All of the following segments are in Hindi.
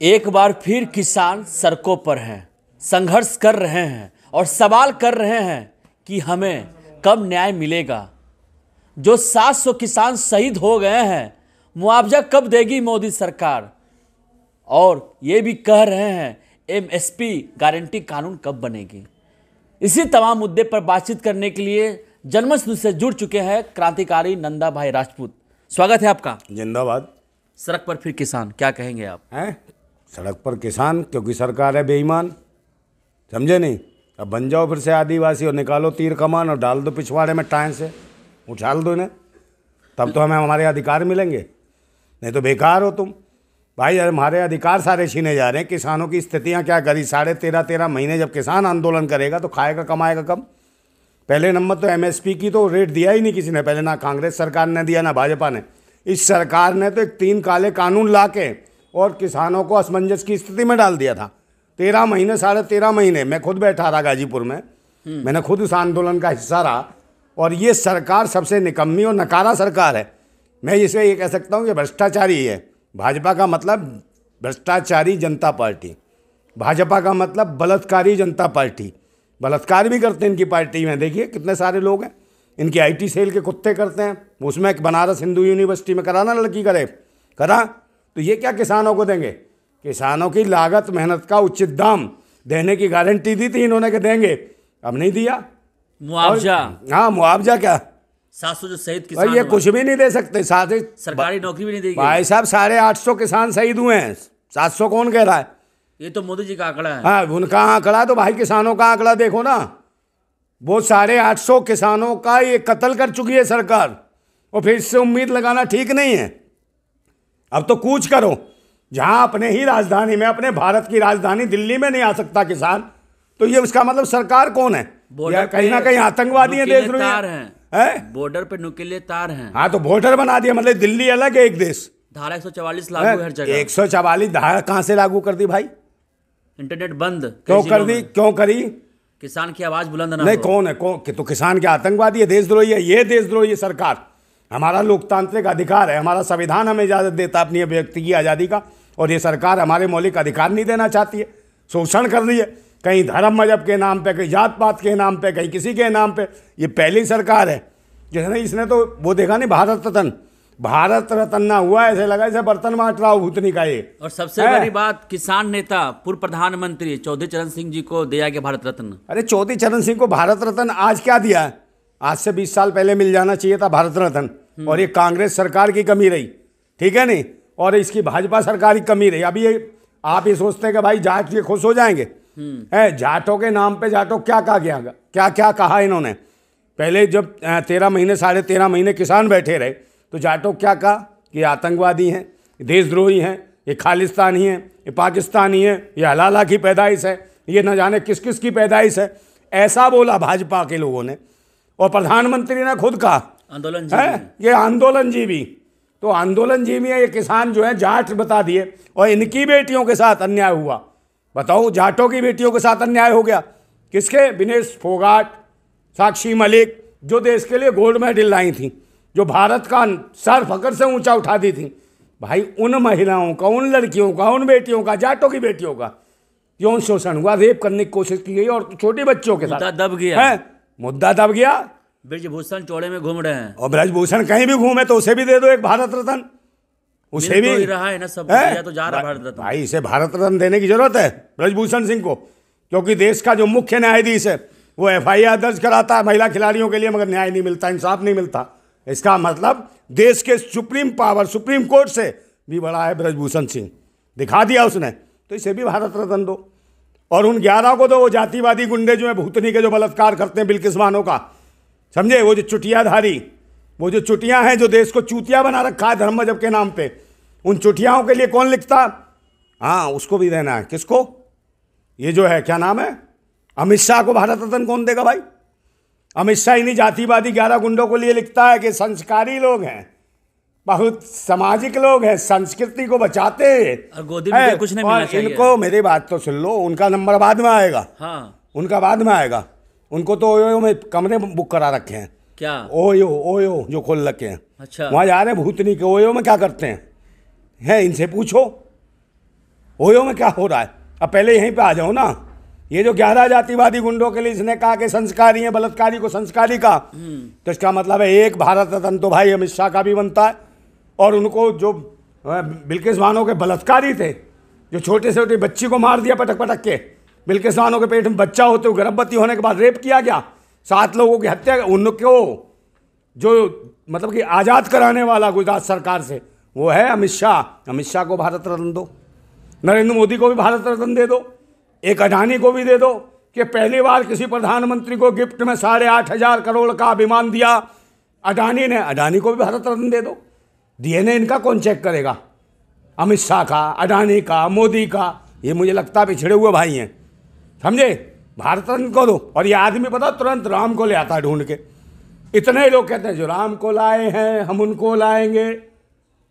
एक बार फिर किसान सड़कों पर हैं संघर्ष कर रहे हैं और सवाल कर रहे हैं कि हमें कब न्याय मिलेगा जो 700 किसान शहीद हो गए हैं मुआवजा कब देगी मोदी सरकार और ये भी कह रहे हैं एमएसपी गारंटी कानून कब बनेगी इसी तमाम मुद्दे पर बातचीत करने के लिए जनमंच से जुड़ चुके हैं क्रांतिकारी नंदा भाई राजपूत स्वागत है आपका जिंदाबाद सड़क पर फिर किसान क्या कहेंगे आप हैं सड़क पर किसान क्योंकि सरकार है बेईमान समझे नहीं अब बन जाओ फिर से आदिवासी और निकालो तीर कमान और डाल दो पिछवाड़े में टाइम से उछाल दो इन्हें तब तो हमें हमारे अधिकार मिलेंगे नहीं तो बेकार हो तुम भाई हमारे अधिकार सारे छीने जा रहे हैं किसानों की स्थितियां क्या करी साढ़े तेरह तेरह महीने जब किसान आंदोलन करेगा तो खाएगा कमाएगा कम पहले नंबर तो एम की तो रेट दिया ही नहीं किसी ने पहले ना कांग्रेस सरकार ने दिया ना भाजपा ने इस सरकार ने तो एक तीन काले कानून ला के और किसानों को असमंजस की स्थिति में डाल दिया था तेरह महीने साढ़े तेरह महीने मैं खुद बैठा रहा गाजीपुर में हम्म। मैंने खुद उस आंदोलन का हिस्सा रहा और ये सरकार सबसे निकम्मी और नकारा सरकार है मैं इसे ये कह सकता हूँ कि भ्रष्टाचारी है भाजपा का मतलब भ्रष्टाचारी जनता पार्टी भाजपा का मतलब बलात्कारी जनता पार्टी बलात्कार भी करते हैं इनकी पार्टी में देखिए कितने सारे लोग हैं इनकी आईटी सेल के कुत्ते करते हैं उसमें एक बनारस हिंदू यूनिवर्सिटी में करा ना लड़की करे करा तो ये क्या किसानों को देंगे किसानों की लागत मेहनत का उचित दाम देने की गारंटी दी थी इन्होंने के देंगे अब नहीं दिया मुआवजा हाँ मुआवजा क्या सात सौ जो शहीद किसान ये कुछ भी नहीं दे सकते साथ ही सरकारी नौकरी भी नहीं देगी भाई साहब साढ़े आठ सौ किसान शहीद हुए हैं सात सौ कौन कह रहा है ये तो मोदी जी का आंकड़ा है हाँ उनका आंकड़ा तो भाई किसानों का आंकड़ा देखो ना वो साढ़े आठ सौ किसानों का ये कत्ल कर चुकी है सरकार और फिर इससे उम्मीद लगाना ठीक नहीं है अब तो कूच करो जहां अपने ही राजधानी में अपने भारत की राजधानी दिल्ली में नहीं आ सकता किसान तो ये उसका मतलब सरकार कौन है कहीं ना कहीं आतंकवादी है देश है बॉर्डर पे नुकीले तार हैं हाँ तो बॉर्डर बना दिया मतलब दिल्ली अलग है एक देश धारा एक सौ चवालीस लागू हर जगह एक सौ चवालीस धारा कहाँ से लागू कर दी भाई इंटरनेट बंद क्यों कर दी क्यों करी किसान की आवाज बुलंद ना नहीं कौन है कौन तो किसान के आतंकवादी है देशद्रोही है ये देशद्रोही है सरकार हमारा लोकतांत्रिक अधिकार है हमारा संविधान हमें इजाज़त देता है अपनी अभिव्यक्ति की आज़ादी का और ये सरकार हमारे मौलिक अधिकार नहीं देना चाहती है शोषण कर रही है कहीं धर्म मजहब के नाम पे कहीं जात पात के नाम पे कहीं किसी के नाम पे ये पहली सरकार है जिसने इसने तो वो देखा नहीं भारत रत्न भारत रत्न ना हुआ ऐसे लगा ऐसे बर्तन बांट रहा भूतनी का ये और सबसे बड़ी बात किसान नेता पूर्व प्रधानमंत्री चौधरी चरण सिंह जी को दिया गया भारत रत्न अरे चौधरी चरण सिंह को भारत रत्न आज क्या दिया है आज से बीस साल पहले मिल जाना चाहिए था भारत रत्न हम्म। और ये कांग्रेस सरकार की कमी रही ठीक है नहीं और इसकी भाजपा सरकार की कमी रही अभी ये आप ये सोचते हैं कि भाई जाट ये खुश हो जाएंगे हम्म। है जाटों के नाम पे जाटों क्या कहा गया क्या क्या कहा इन्होंने पहले जब तेरह महीने साढ़े तेरह महीने किसान बैठे रहे तो जाटों क्या कहा कि आतंकवादी हैं देशद्रोही हैं ये खालिस्तानी हैं ये पाकिस्तानी हैं ये हलाला की पैदाइश है ये न जाने किस किस की पैदाइश है ऐसा बोला भाजपा के लोगों ने और प्रधानमंत्री ने खुद कहा आंदोलन है ये आंदोलन जीवी तो आंदोलन जीवी है ये किसान जो है जाट बता दिए और इनकी बेटियों के साथ अन्याय हुआ बताओ जाटों की बेटियों के साथ अन्याय हो गया किसके विनेश फोगाट साक्षी मलिक जो देश के लिए गोल्ड मेडल लाई थी जो भारत का सर फकर से ऊंचा उठा दी थी भाई उन महिलाओं का उन लड़कियों का उन बेटियों का जाटों की बेटियों का यौन शोषण हुआ रेप करने की कोशिश की गई और तो छोटी बच्चों के साथ दब गया है मुद्दा दब गया ब्रजभूषण चौड़े में घूम रहे हैं और ब्रजभूषण कहीं भी घूमे तो उसे भी दे दो एक भारत रत्न उसे भी तो रहा है ना सब है? तो जा रहा भारत रत्न भाई इसे भारत रत्न देने की जरूरत है ब्रजभूषण सिंह को क्योंकि देश का जो मुख्य न्यायाधीश है वो एफ दर्ज कराता है महिला खिलाड़ियों के लिए मगर न्याय नहीं मिलता इंसाफ नहीं मिलता इसका मतलब देश के सुप्रीम पावर सुप्रीम कोर्ट से भी बड़ा है ब्रजभूषण सिंह दिखा दिया उसने तो इसे भी भारत रत्न दो और उन ग्यारह को तो वो जातिवादी गुंडे जो हैं भूतनी के जो बलात्कार करते हैं बिल्किस्मानों का समझे वो जो चुटियाधारी वो जो चुटियाँ हैं जो देश को चूतिया बना रखा है धर्म जब के नाम पे उन चुटियाओं के लिए कौन लिखता हाँ उसको भी देना है किसको ये जो है क्या नाम है अमित शाह को भारत रत्न कौन देगा भाई अमित शाह इन्हीं जातिवादी ग्यारह गुंडों को लिए लिखता है कि संस्कारी लोग हैं बहुत सामाजिक लोग हैं संस्कृति को बचाते हैं गोदी में कुछ नहीं मिलना चाहिए इनको मेरी बात तो सुन लो उनका नंबर बाद में आएगा हाँ उनका बाद में आएगा उनको तो ओयो में कमरे बुक करा रखे हैं क्या ओयो ओयो जो खोल रखे हैं अच्छा वहाँ जा रहे हैं भूतनी के ओयो में क्या करते हैं हैं इनसे पूछो ओयो में क्या हो रहा है अब पहले यहीं पर आ जाओ ना ये जो ग्यारह जातिवादी गुंडों के लिए इसने कहा कि संस्कारी है बलात्कारी को संस्कारी का हम्म। तो इसका मतलब है एक भारत रत्न तो भाई अमित शाह का भी बनता है और उनको जो बिल्किस वानों के बलात्कारी थे जो छोटे से छोटे बच्ची को मार दिया पटक पटक के बिल्किस वानों के पेट में बच्चा होते तो हुए गर्भवती होने के बाद रेप किया गया सात लोगों की हत्या उनको जो मतलब कि आज़ाद कराने वाला गुजरात सरकार से वो है अमित शाह अमित शाह को भारत रत्न दो नरेंद्र मोदी को भी भारत रत्न दे दो एक अडानी को भी दे दो कि पहली बार किसी प्रधानमंत्री को गिफ्ट में साढ़े आठ हजार करोड़ का अभिमान दिया अडानी ने अडानी को भी भारत रत्न दे दो डीएनए इनका कौन चेक करेगा अमित शाह का अडानी का मोदी का ये मुझे लगता है पिछड़े हुए भाई हैं समझे भारत रत्न को दो और ये आदमी पता तुरंत राम को ले आता है ढूंढ के इतने लोग कहते हैं जो राम को लाए हैं हम उनको लाएंगे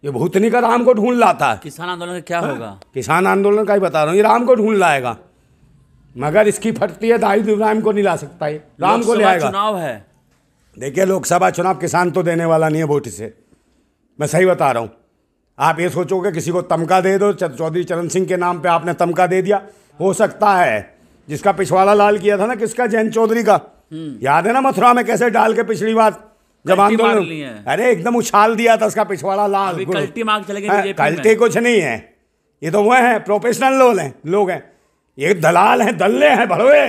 ये भूतनी का राम को ढूंढ लाता है किसान आंदोलन क्या हाँ? होगा किसान आंदोलन का ही बता रहा हूँ ये राम को ढूंढ लाएगा मगर इसकी फटती है दाई राम को नहीं ला सकता ये राम को ले आएगा चुनाव है देखिए लोकसभा चुनाव किसान तो देने वाला नहीं है वोट से मैं सही बता रहा हूँ आप ये सोचोगे किसी को तमका दे दो चौधरी चरण सिंह के नाम पे आपने तमका दे दिया हो सकता है जिसका पिछवाड़ा लाल किया था ना किसका जैन चौधरी का याद है ना मथुरा में कैसे डाल के पिछली बार जब आंदोलन अरे एकदम उछाल दिया था उसका पिछवाड़ा लाल कल्टी मांग हाँ, कल्टी कुछ नहीं है ये तो वह हैं प्रोफेशनल लोग हैं लोग हैं ये दलाल हैं दल्ले हैं भड़वे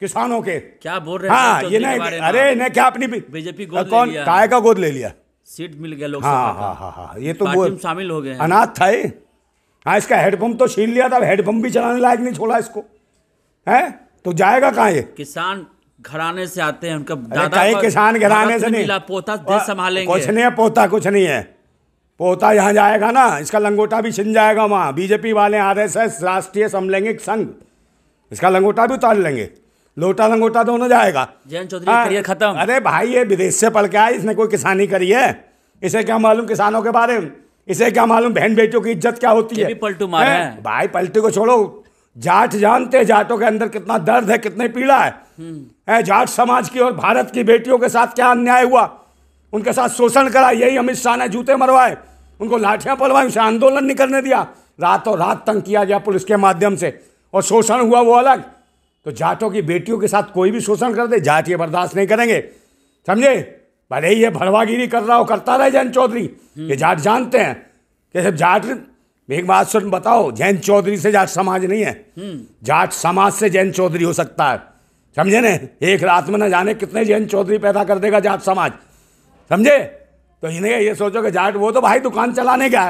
किसानों के क्या बोल रहे हैं हाँ ये नहीं अरे इन्हें क्या अपनी बीजेपी कौन काय का गोद ले लिया सीट मिल गया लोग हाँ, हाँ हाँ हाँ हाँ ये तो वो शामिल हो गए अनाथ था ये हाँ इसका हेडपम्प तो छीन लिया था हेडपम्प भी चलाने लायक नहीं छोड़ा इसको है तो जाएगा कहाँ ये किसान घराने से आते हैं उनका दादा किसान घराने से तो नहीं पोता देश संभालेंगे कुछ नहीं है पोता कुछ नहीं है पोता यहाँ जाएगा ना इसका लंगोटा भी छिन जाएगा वहाँ बीजेपी वाले आर एस एस राष्ट्रीय समलैंगिक संघ इसका लंगोटा भी उतार लेंगे लोटा लंगोटा दोनों तो जाएगा जयंत चौधरी हाँ। खत्म अरे भाई ये विदेश से पढ़ के आए इसने कोई किसानी करी है इसे क्या मालूम किसानों के बारे में इसे क्या मालूम बहन बेटियों की इज्जत क्या होती है पलटू मारे भाई पलटू को छोड़ो जाट जानते जाटों के अंदर कितना दर्द है कितने पीड़ा है ए, हम्म। जाट समाज की और भारत की बेटियों के साथ क्या अन्याय हुआ उनके साथ शोषण करा यही अमित शाह ने जूते मरवाए उनको लाठियां पलवाई उसे आंदोलन नहीं करने दिया रातों रात तंग किया गया पुलिस के माध्यम से और शोषण हुआ वो अलग तो जाटों की बेटियों के साथ कोई भी शोषण कर दे जाट ये बर्दाश्त नहीं करेंगे समझे भले ही ये भड़वागिरी कर रहा हो करता रहे जैन चौधरी हम्म। ये जाट जानते हैं कि सब जाट एक बात सुन बताओ जैन चौधरी से जाट समाज नहीं है हम्म। जाट समाज से जैन चौधरी हो सकता है समझे ने एक रात में न जाने कितने जैन चौधरी पैदा कर देगा जाट समाज समझे तो इन्हें ये सोचो कि जाट वो तो भाई दुकान चलाने का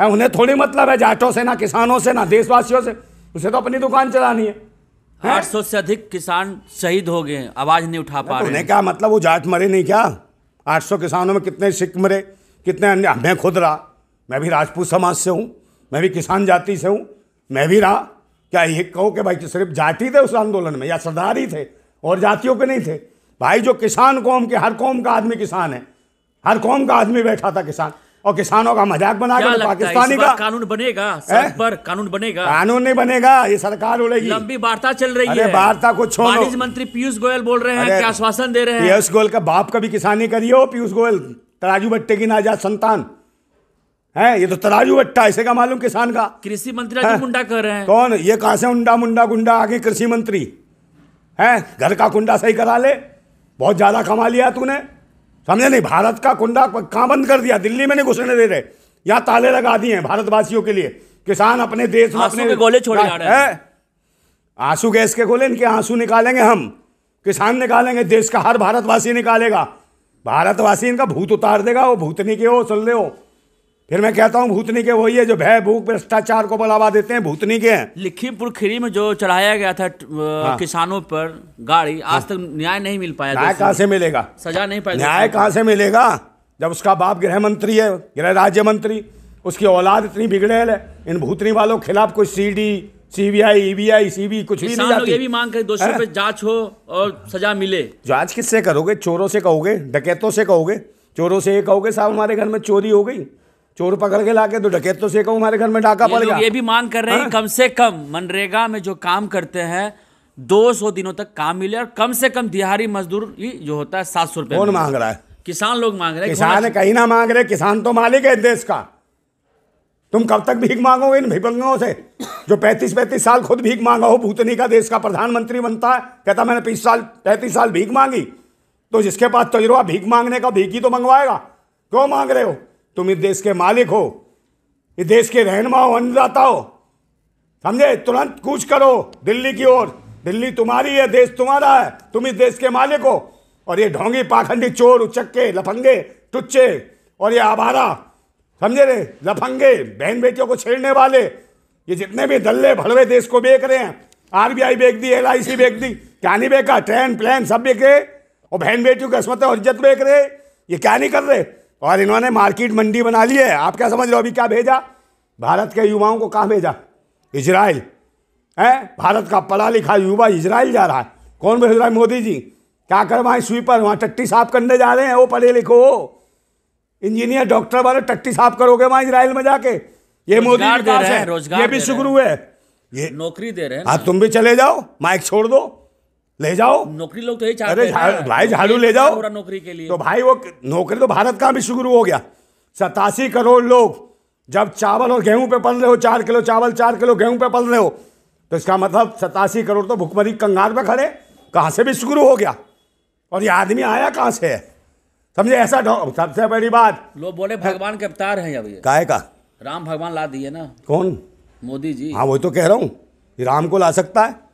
है उन्हें थोड़ी मतलब है जाटों से ना किसानों से ना देशवासियों से उसे तो अपनी दुकान चलानी है हाँ? आठ सौ से अधिक किसान शहीद हो गए आवाज नहीं उठा पा तो रहे क्या मतलब वो जाट मरे नहीं क्या आठ सौ किसानों में कितने सिख मरे कितने अन्य मैं खुद रहा मैं भी राजपूत समाज से हूँ मैं भी किसान जाति से हूँ मैं भी रहा क्या ये कहो कि भाई सिर्फ जाति थे उस आंदोलन में या सरदार ही थे और जातियों के नहीं थे भाई जो किसान कौम के हर कौम का आदमी किसान है हर कौम का आदमी बैठा था किसान और किसानों का मजाक बना के तो पाकिस्तानी का कानून बनेगा पर कानून बनेगा कानून नहीं बनेगा ये सरकार उड़ेगी लंबी वार्ता चल रही है वार्ता को छोड़ो वाणिज्य मंत्री पीयूष गोयल बोल रहे हैं क्या आश्वासन दे रहे हैं पीयूष गोयल का बाप कभी किसानी करिए पीयूष गोयल तराजू बट्टे की नाजाद संतान है ये तो तराजू बट्टा ऐसे का मालूम किसान का कृषि मंत्री मुंडा कर रहे हैं कौन ये कहा से उंडा मुंडा गुंडा आगे कृषि मंत्री है घर का कुंडा सही करा ले बहुत ज्यादा कमा लिया तूने समझे नहीं भारत का कुंडा कहाँ बंद कर दिया दिल्ली में नहीं घुसने दे रहे यहाँ ताले लगा दिए हैं भारतवासियों के लिए किसान अपने देश में अपने गोले छोड़े जा रहे हैं आंसू गैस के गोले इनके आंसू निकालेंगे हम किसान निकालेंगे देश का हर भारतवासी निकालेगा भारतवासी इनका भूत उतार देगा वो भूतनी के हो चल ले हो फिर मैं कहता हूँ भूतनी के वही है जो भय भूख भ्रष्टाचार को बढ़ावा देते हैं भूतनी के हैं लखीमपुर खीरी में जो चढ़ाया गया था हाँ। किसानों पर गाड़ी आज हाँ। तक न्याय नहीं मिल पाया न्याय कहाँ से मिलेगा सजा नहीं पाया न्याय कहाँ से मिलेगा जब उसका बाप गृह मंत्री है गृह राज्य मंत्री उसकी औलाद इतनी बिगड़ेल है इन भूतनी वालों के खिलाफ कोई C D CBI EBI CB कुछ भी नहीं जाती ये भी मांग कर दोषियों पे जांच हो और सजा मिले जांच किससे करोगे चोरों से कहोगे डकैतों से कहोगे चोरों से ये कहोगे साहब हमारे घर में चोरी हो गई चोर पकड़ के लाके तो डकैत तो सेको हमारे घर में डाका पड़ गया ये भी मांग कर रहे हैं हाँ। कम से कम मनरेगा में जो काम करते हैं दो सौ दिनों तक काम मिले और कम से कम दिहाड़ी मजदूर जो होता है सात सौ रुपए कौन मांग रहा है किसान लोग मांग रहे हैं किसान कहीं ना मांग रहे किसान तो मालिक है देश का तुम कब तक भीख मांगोगे इन भिपंगों से जो पैंतीस पैंतीस साल खुद भीख मांगा हो भूतनी का देश का प्रधानमंत्री बनता है कहता मैंने पीस साल पैंतीस साल भीख मांगी तो जिसके पास तजुर्बा भीख मांगने का भीख ही तो मंगवाएगा क्यों मांग रहे हो तुम इस देश के मालिक हो इस देश के रहनमा हो अन्नदाता हो समझे तुरंत कूच करो दिल्ली की ओर दिल्ली तुम्हारी है देश तुम्हारा है तुम इस देश के मालिक हो और ये ढोंगी पाखंडी चोर उचक्के लफंगे टुच्चे और ये आभारा समझे रे लफंगे बहन बेटियों को छेड़ने वाले ये जितने भी दल्ले भड़वे देश को बेच रहे हैं आरबीआई बेच दी एल आई बेच दी क्या नहीं बेका ट्रेन प्लेन सब बेच रहे और बहन बेटियों की असमत और इज्जत बेच रहे ये क्या नहीं कर रहे और इन्होंने मार्केट मंडी बना ली है आप क्या समझ रहे हो अभी क्या भेजा भारत के युवाओं को कहाँ भेजा इजराइल है भारत का पढ़ा लिखा युवा इजराइल जा रहा है कौन भेज रहा है मोदी जी क्या कर वहाँ स्वीपर वहाँ टट्टी साफ करने जा रहे हैं वो पढ़े लिखो इंजीनियर डॉक्टर वाले टट्टी साफ करोगे वहाँ इसराइल में जाके ये मोदी रहे हैं ये भी शुरू है ये नौकरी दे रहे हैं आप तुम भी चले जाओ माइक छोड़ दो ले जाओ नौकरी लोग तो यही चाहते हैं भाई झाड़ू ले जाओ नौकरी के लिए तो भाई वो नौकरी तो भारत का भी शुरू हो गया सतासी करोड़ लोग जब चावल और गेहूं पे पल रहे हो चार किलो चावल चार किलो गेहूं पे पल रहे हो तो इसका मतलब सतासी करोड़ तो भुखमरी कंगाल पे खड़े कहाँ से भी शुरू हो गया और ये आदमी आया कहाँ से है समझे ऐसा सबसे बड़ी बात लोग बोले भगवान के अवतार हैं अब ये का राम भगवान ला दिए ना कौन मोदी जी हाँ वही तो कह रहा हूँ राम को ला सकता है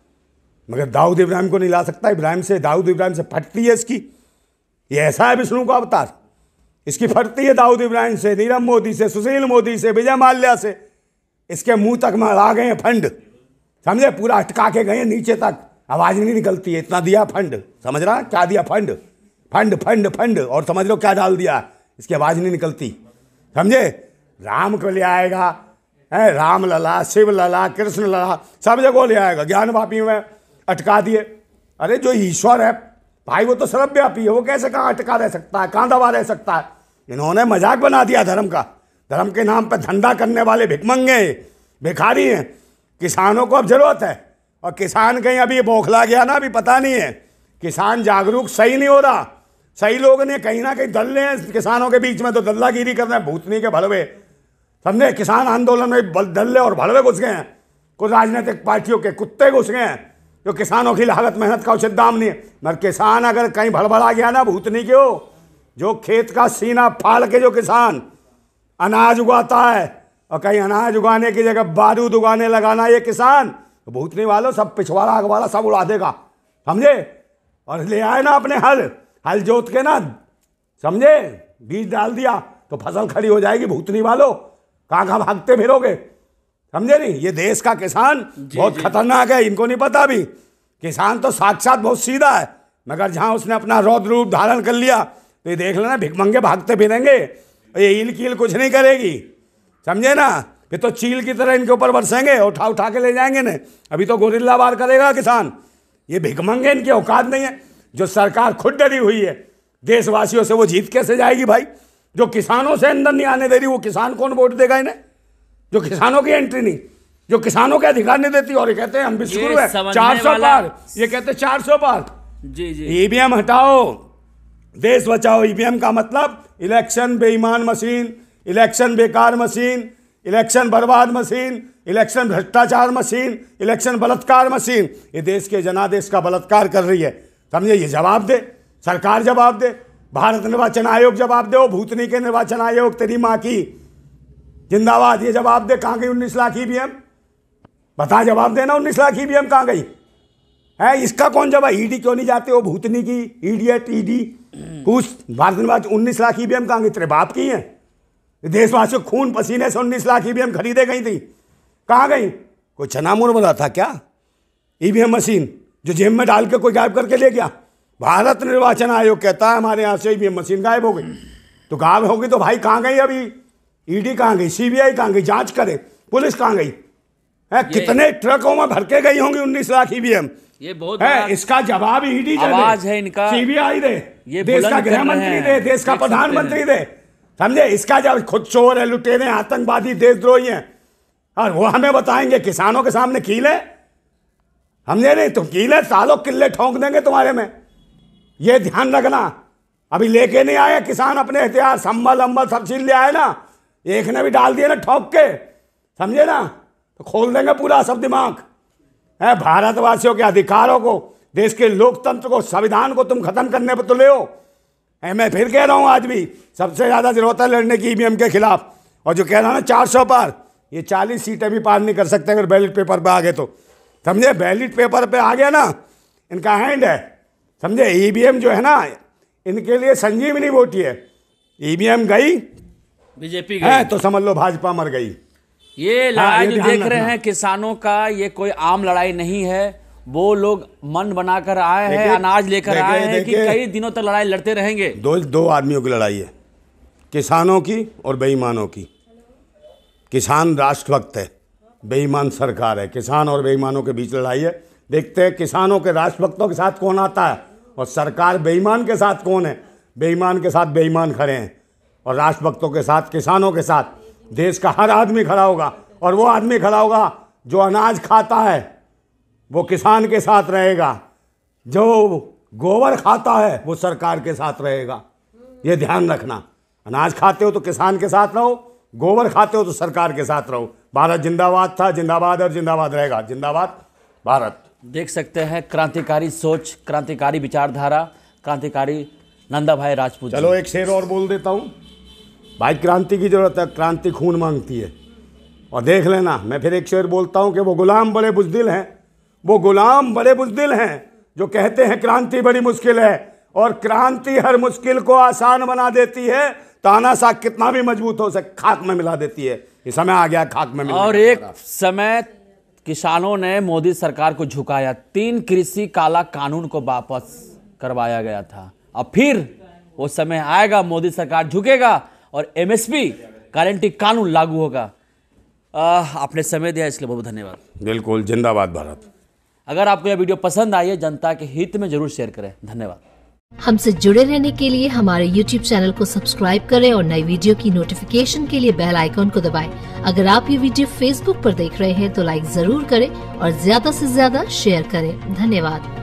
मगर दाऊद इब्राहिम को नहीं ला सकता इब्राहिम से दाऊद इब्राहिम से फटती है इसकी ये ऐसा है विष्णु का अवतार इसकी फटती है दाऊद इब्राहिम से नीरव मोदी से सुशील मोदी से विजय माल्या से इसके मुंह तक आ गए फंड समझे पूरा अटका के गए नीचे तक आवाज़ नहीं निकलती है इतना दिया फंड समझ रहा क्या दिया फंड फंड फंड फंड और समझ लो क्या डाल दिया इसकी आवाज़ नहीं निकलती समझे राम को ले आएगा है राम लला शिव लला कृष्ण लला सब जगह ले आएगा ज्ञान वापी में अटका दिए अरे जो ईश्वर है भाई वो तो सर्वव्यापी है वो कैसे कहाँ अटका रह सकता है कहाँ दबा रह सकता है इन्होंने मजाक बना दिया धर्म का धर्म के नाम पर धंधा करने वाले भिकमंगे भिखारी हैं किसानों को अब जरूरत है और किसान कहीं अभी बौखला गया ना अभी पता नहीं है किसान जागरूक सही नहीं हो रहा सही लोग ने कहीं ना कहीं दल्ले हैं किसानों के बीच में तो दल्लागिरी कर रहे हैं भूतनी के भड़वे समझे किसान आंदोलन में दल्ले और भड़वे घुस गए हैं कुछ राजनीतिक पार्टियों के कुत्ते घुस गए हैं जो किसानों की लागत मेहनत का उचित दाम नहीं है मगर किसान अगर कहीं भड़बड़ा गया ना भूतनी क्यों जो खेत का सीना फाड़ के जो किसान अनाज उगाता है और कहीं अनाज उगाने की जगह बारूद उगाने लगाना ये किसान तो भूतनी वालों सब पिछवाड़ा अगवाड़ा सब उड़ा देगा समझे और ले आए ना अपने हल हल जोत के ना समझे बीज डाल दिया तो फसल खड़ी हो जाएगी भूतनी वालों कहाँ कहाँ भागते फिरोगे समझे नहीं ये देश का किसान बहुत खतरनाक है इनको नहीं पता भी किसान तो साक्षात बहुत सीधा है मगर जहाँ उसने अपना रौद्र रूप धारण कर लिया तो ये देख लेना भिकमंगे भागते फिरेंगे ये ईल कील कुछ नहीं करेगी समझे ना ये तो चील की तरह इनके ऊपर बरसेंगे उठा उठा के ले जाएंगे ना अभी तो गोरिल्ला वार करेगा किसान ये भिकमंगे इनकी औकात नहीं है जो सरकार खुद डरी हुई है देशवासियों से वो जीत कैसे जाएगी भाई जो किसानों से अंदर नहीं आने दे रही वो किसान कौन वोट देगा इन्हें जो किसानों की एंट्री नहीं जो किसानों के अधिकार नहीं देती और ये कहते हैं हम भी शुरू है चार सौ पार ये कहते हैं चार सौ पार जी जी ईवीएम e हटाओ देश बचाओ ईवीएम e का मतलब इलेक्शन बेईमान मशीन इलेक्शन बेकार मशीन इलेक्शन बर्बाद मशीन इलेक्शन भ्रष्टाचार मशीन इलेक्शन बलात्कार मशीन ये देश के जनादेश का बलात्कार कर रही है समझे ये जवाब दे सरकार जवाब दे भारत निर्वाचन आयोग जवाब दे वो भूतनी के निर्वाचन आयोग तेरी माँ की जिंदाबाद ये जवाब दे कहाँ गई उन्नीस लाख ई e बता जवाब देना उन्नीस लाख ई e कहाँ गई है इसका कौन जवाब ईडी e क्यों नहीं जाते हो भूतनी की ईडीएट ईडी कुछ भारत निर्वाचन उन्नीस लाख ई कहाँ गई तेरे बाप की है देशवासियों खून पसीने से उन्नीस लाख ई खरीदे गई थी कहाँ गई कोई चनामुर बना था क्या ई मशीन जो जेब में डाल के कोई गायब करके ले गया भारत निर्वाचन आयोग कहता है हमारे यहाँ से ई मशीन गायब हो गई तो गायब हो गई तो भाई कहाँ गई अभी ईडी कहाँ गई सीबीआई कहाँ गई जांच करें पुलिस कहाँ गई है कितने ट्रकों में भर के गई होंगी उन्नीस लाख ईवीएम ये बहुत है इसका जवाब ईडी आवाज है इनका सीबीआई दे ये देश का गृह मंत्री दे देश का प्रधानमंत्री दे समझे इसका जब खुद चोर है लुटेरे आतंकवादी देशद्रोही हैं और वो हमें बताएंगे किसानों के सामने कीले हमने नहीं तुम कीले सालों किले ठोंक देंगे तुम्हारे में ये ध्यान रखना अभी लेके नहीं आया किसान अपने हथियार संबल अम्बल सब चीज ले आए ना एक ने भी डाल दिया ना ठोक के समझे ना तो खोल देंगे पूरा सब दिमाग है भारतवासियों के अधिकारों को देश के लोकतंत्र को संविधान को तुम खत्म करने पर तुले तो हो है मैं फिर कह रहा हूँ आज भी सबसे ज़्यादा जरूरत है लड़ने की ई e के खिलाफ और जो कह रहा ना चार सौ पार ये चालीस सीटें भी पार नहीं कर सकते अगर बैलेट पेपर पर आ गए तो समझे बैलेट पेपर पर आ गया ना इनका हैंड है समझे ई e जो है ना इनके लिए संजीवनी वोटी है ई e गई बीजेपी है तो समझ लो भाजपा मर गई ये हाँ, लड़ाई जो देख रहे हैं किसानों का ये कोई आम लड़ाई नहीं है वो लोग मन बनाकर आए हैं अनाज लेकर आए हैं कि कई दिनों तक लड़ाई लड़ते रहेंगे दो दो आदमियों की लड़ाई है किसानों की और बेईमानों की किसान राष्ट्रभक्त है बेईमान सरकार है किसान और बेईमानों के बीच लड़ाई है देखते हैं किसानों के राष्ट्रभक्तों के साथ कौन आता है और सरकार बेईमान के साथ कौन है बेईमान के साथ बेईमान खड़े हैं और राष्ट्रभक्तों के साथ किसानों के साथ देश का हर आदमी खड़ा होगा और वो आदमी खड़ा होगा जो अनाज खाता है वो किसान के साथ रहेगा जो गोबर खाता है वो सरकार के साथ रहेगा ये ध्यान रखना अनाज खाते हो तो किसान के साथ रहो गोबर खाते हो तो सरकार के साथ रहो भारत जिंदाबाद था जिंदाबाद और जिंदाबाद रहेगा जिंदाबाद भारत देख सकते हैं क्रांतिकारी सोच क्रांतिकारी विचारधारा क्रांतिकारी नंदा भाई राजपूत चलो एक शेर और बोल देता हूँ भाई क्रांति की ज़रूरत है क्रांति खून मांगती है और देख लेना मैं फिर एक शेर बोलता हूँ कि वो गुलाम बड़े बुजदिल हैं वो गुलाम बड़े बुजदिल हैं जो कहते हैं क्रांति बड़ी मुश्किल है और क्रांति हर मुश्किल को आसान बना देती है ताना सा कितना भी मजबूत हो सके खाक में मिला देती है ये समय आ गया खाक में और एक समय किसानों ने मोदी सरकार को झुकाया तीन कृषि काला कानून को वापस करवाया गया था अब फिर वो समय आएगा मोदी सरकार झुकेगा और एमएसपी गारंटी कानून लागू होगा आपने समय दिया इसलिए बहुत धन्यवाद बिल्कुल जिंदाबाद भारत अगर आपको यह वीडियो पसंद आई है जनता के हित में जरूर शेयर करें धन्यवाद हमसे जुड़े रहने के लिए हमारे YouTube चैनल को सब्सक्राइब करें और नई वीडियो की नोटिफिकेशन के लिए बेल आइकॉन को दबाएं। अगर आप ये वीडियो Facebook पर देख रहे हैं तो लाइक जरूर करें और ज्यादा से ज्यादा शेयर करें धन्यवाद